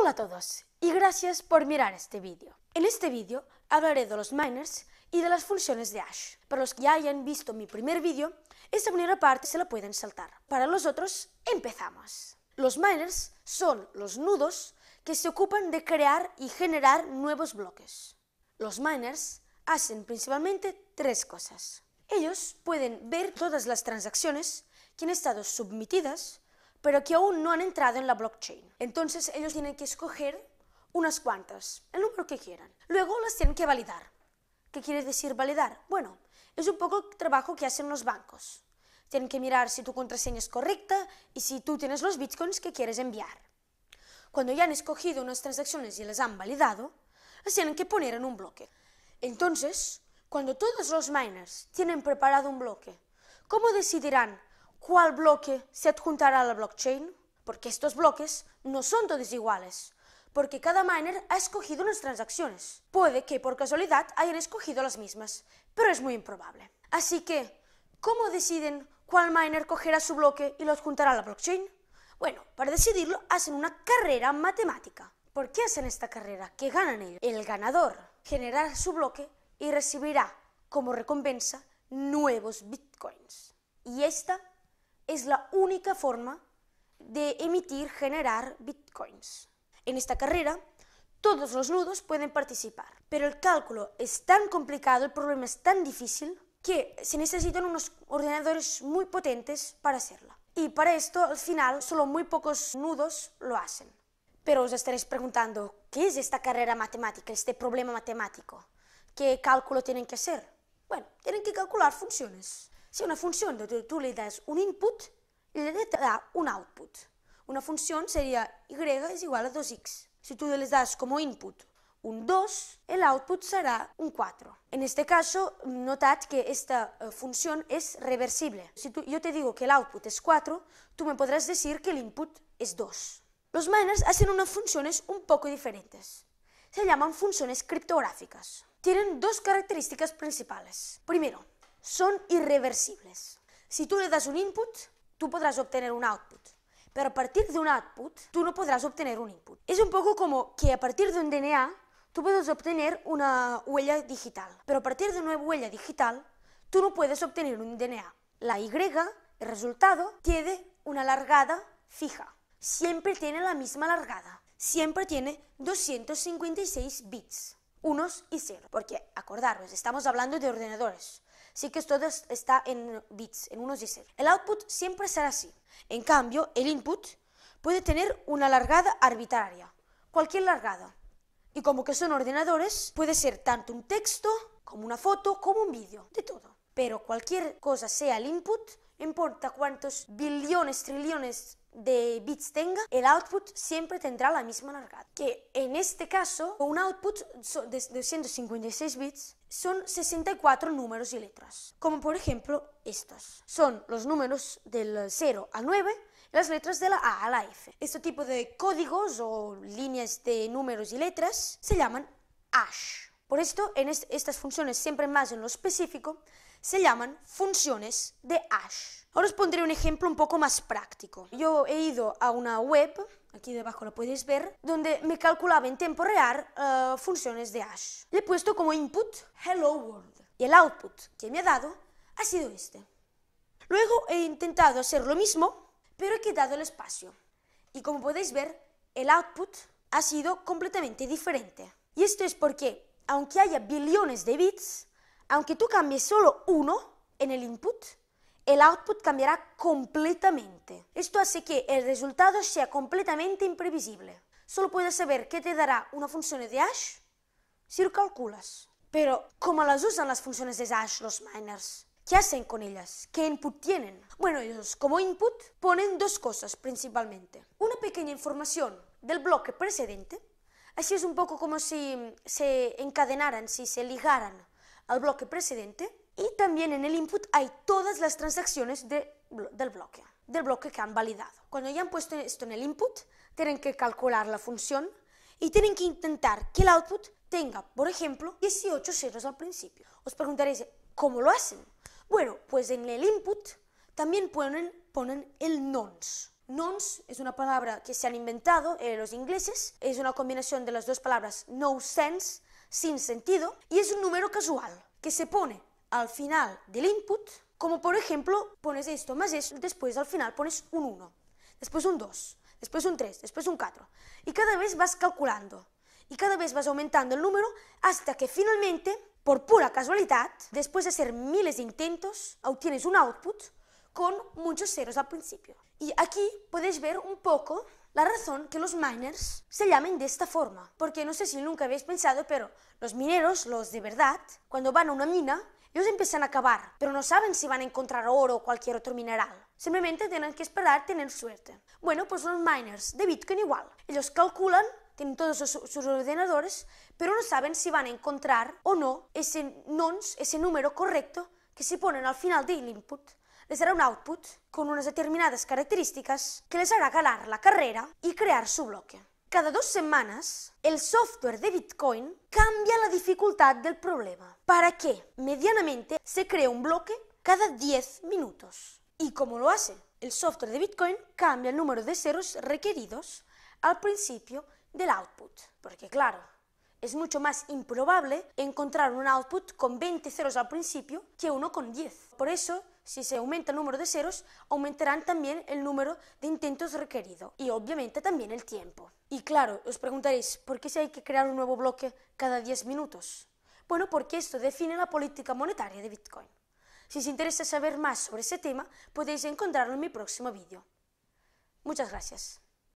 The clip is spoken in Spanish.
Hola a todos y gracias por mirar este vídeo. En este vídeo hablaré de los miners y de las funciones de hash. Para los que ya hayan visto mi primer vídeo, esta primera parte se la pueden saltar. Para los otros, empezamos. Los miners son los nudos que se ocupan de crear y generar nuevos bloques. Los miners hacen principalmente tres cosas. Ellos pueden ver todas las transacciones que han estado submitidas pero que aún no han entrado en la blockchain. Entonces ellos tienen que escoger unas cuantas, el número que quieran. Luego las tienen que validar. ¿Qué quiere decir validar? Bueno, es un poco el trabajo que hacen los bancos. Tienen que mirar si tu contraseña es correcta y si tú tienes los bitcoins que quieres enviar. Cuando ya han escogido unas transacciones y las han validado, las tienen que poner en un bloque. Entonces, cuando todos los miners tienen preparado un bloque, ¿cómo decidirán cuál bloque se adjuntará a la blockchain, porque estos bloques no son todos iguales, porque cada miner ha escogido unas transacciones. Puede que por casualidad hayan escogido las mismas, pero es muy improbable. Así que, ¿cómo deciden cuál miner cogerá su bloque y lo adjuntará a la blockchain? Bueno, para decidirlo hacen una carrera matemática. ¿Por qué hacen esta carrera? ¿Qué ganan ellos? El ganador generará su bloque y recibirá como recompensa nuevos bitcoins. Y esta es la única forma de emitir, generar bitcoins. En esta carrera, todos los nudos pueden participar, pero el cálculo es tan complicado, el problema es tan difícil, que se necesitan unos ordenadores muy potentes para hacerlo. Y para esto, al final, solo muy pocos nudos lo hacen. Pero os estaréis preguntando, ¿qué es esta carrera matemática, este problema matemático? ¿Qué cálculo tienen que hacer? Bueno, tienen que calcular funciones. Si una funció donde tú le un input, le da un output. Una funció seria y és igual a 2x. Si tú les das a input un 2, el output un 4. En este cas, notat que esta eh, funció és reversible. Si jo yo te digo que l'output és 4, tu me podràs dir que l'input és 2. Los miners hacen unes funcions un poc diferentes. Se llaman funciones criptográficas. Tienen dos características principales. Primero, son irreversibles. Si tú le das un input, tú podrás obtener un output. Pero a partir de un output, tú no podrás obtener un input. Es un poco como que a partir de un DNA, tú puedes obtener una huella digital. Pero a partir de una huella digital, tú no puedes obtener un DNA. La Y, el resultado, tiene una largada fija. Siempre tiene la misma largada. Siempre tiene 256 bits, unos y cero. Porque, acordaros, estamos hablando de ordenadores sí que todo está en bits, en unos y ceros. El output siempre será así. En cambio, el input puede tener una largada arbitraria, cualquier largada. Y como que son ordenadores, puede ser tanto un texto, como una foto, como un vídeo, de todo. Pero cualquier cosa sea el input, no importa cuántos billones, trillones de bits tenga, el output siempre tendrá la misma largada. Que en este caso, un output de 256 bits son 64 números y letras, como por ejemplo estos. Son los números del 0 al 9 y las letras de la A a la F. Este tipo de códigos o líneas de números y letras se llaman hash. Por esto, en estas funciones, siempre más en lo específico, se llaman funciones de hash. Ahora os pondré un ejemplo un poco más práctico. Yo he ido a una web, aquí debajo lo podéis ver, donde me calculaba en tiempo real eh, funciones de hash. Le he puesto como input hello world y el output que me ha dado ha sido este. Luego he intentado hacer lo mismo, pero he quitado el espacio. Y como podéis ver, el output ha sido completamente diferente. Y esto es porque aunque haya billones de bits, aunque tú cambies solo uno en el input, el output cambiará completamente. Esto hace que el resultado sea completamente imprevisible. Solo puedes saber qué te dará una función de hash si lo calculas. Pero, ¿cómo las usan las funciones de hash los miners? ¿Qué hacen con ellas? ¿Qué input tienen? Bueno, ellos como input ponen dos cosas principalmente. Una pequeña información del bloque precedente Así es un poco como si se encadenaran, si se ligaran al bloque precedente. Y también en el input hay todas las transacciones del bloque, del bloque que han validado. Cuando ya han puesto esto en el input, tienen que calcular la función y tienen que intentar que el output tenga, por ejemplo, 18 ceros al principio. Os preguntaréis, ¿cómo lo hacen? Bueno, pues en el input también ponen, ponen el nonce. Nons es una palabra que se han inventado eh, los ingleses, es una combinación de las dos palabras no sense, sin sentido, y es un número casual que se pone al final del input, como por ejemplo pones esto más esto, después al final pones un 1, después un 2, después un 3, después un 4, y cada vez vas calculando, y cada vez vas aumentando el número hasta que finalmente, por pura casualidad, después de hacer miles de intentos, obtienes un output con muchos ceros al principio. Y aquí podéis ver un poco la razón que los miners se llamen de esta forma, porque no sé si nunca habéis pensado, pero los mineros, los de verdad, cuando van a una mina, ellos empiezan a cavar, pero no saben si van a encontrar oro o cualquier otro mineral. Simplemente tienen que esperar tener suerte. Bueno, pues los miners de Bitcoin igual. Ellos calculan, tienen todos sus, ordenadores, pero no saben si van a encontrar o no ese nonce, ese número correcto que se ponen al final del input les dará un output con unas determinadas características que les hará ganar la carrera y crear su bloque. Cada dos semanas, el software de Bitcoin cambia la dificultad del problema para que medianamente se crea un bloque cada 10 minutos. ¿Y cómo lo hace? El software de Bitcoin cambia el número de ceros requeridos al principio del output. Porque claro, es mucho más improbable encontrar un output con 20 ceros al principio que uno con 10. Por eso si se aumenta el número de ceros, aumentarán también el número de intentos requeridos y obviamente también el tiempo. Y claro, os preguntaréis, ¿por qué si hay que crear un nuevo bloque cada 10 minutos? Bueno, porque esto define la política monetaria de Bitcoin. Si os interesa saber más sobre ese tema, podéis encontrarlo en mi próximo vídeo. Muchas gracias.